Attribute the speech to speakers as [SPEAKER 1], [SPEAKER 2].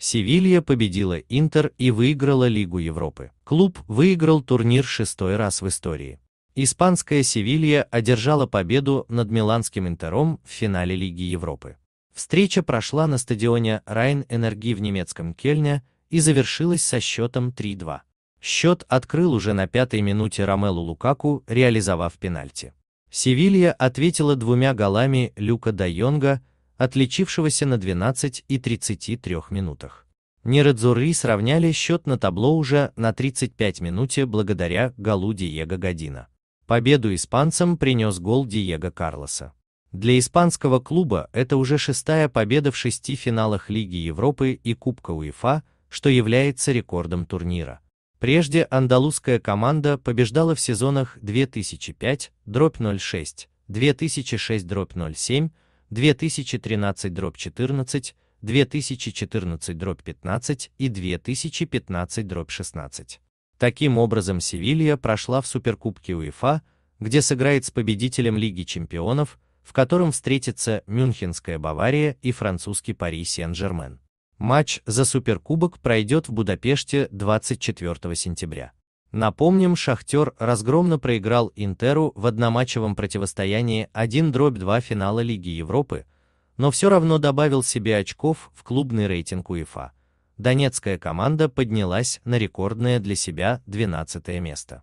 [SPEAKER 1] Севилья победила Интер и выиграла Лигу Европы. Клуб выиграл турнир шестой раз в истории. Испанская Севилья одержала победу над миланским Интером в финале Лиги Европы. Встреча прошла на стадионе Райн Энерги в немецком Кельне и завершилась со счетом 3-2. Счет открыл уже на пятой минуте Ромелу Лукаку, реализовав пенальти. Севилья ответила двумя голами Люка Дайонга, отличившегося на 12 и 33 минутах. Нерадзури сравняли счет на табло уже на 35 минуте благодаря голу Диего Година. Победу испанцам принес гол Диего Карлоса. Для испанского клуба это уже шестая победа в шести финалах Лиги Европы и Кубка УЕФА, что является рекордом турнира. Прежде андалузская команда побеждала в сезонах 2005-06, 2006-07, 2013-14, 2014-15 и 2015-16. Таким образом, Севилья прошла в Суперкубке УЕФА, где сыграет с победителем Лиги чемпионов, в котором встретятся Мюнхенская Бавария и французский Пари Сен-Жермен. Матч за Суперкубок пройдет в Будапеште 24 сентября. Напомним, «Шахтер» разгромно проиграл «Интеру» в одноматчевом противостоянии 1-2 финала Лиги Европы, но все равно добавил себе очков в клубный рейтинг УЕФА. Донецкая команда поднялась на рекордное для себя 12 место.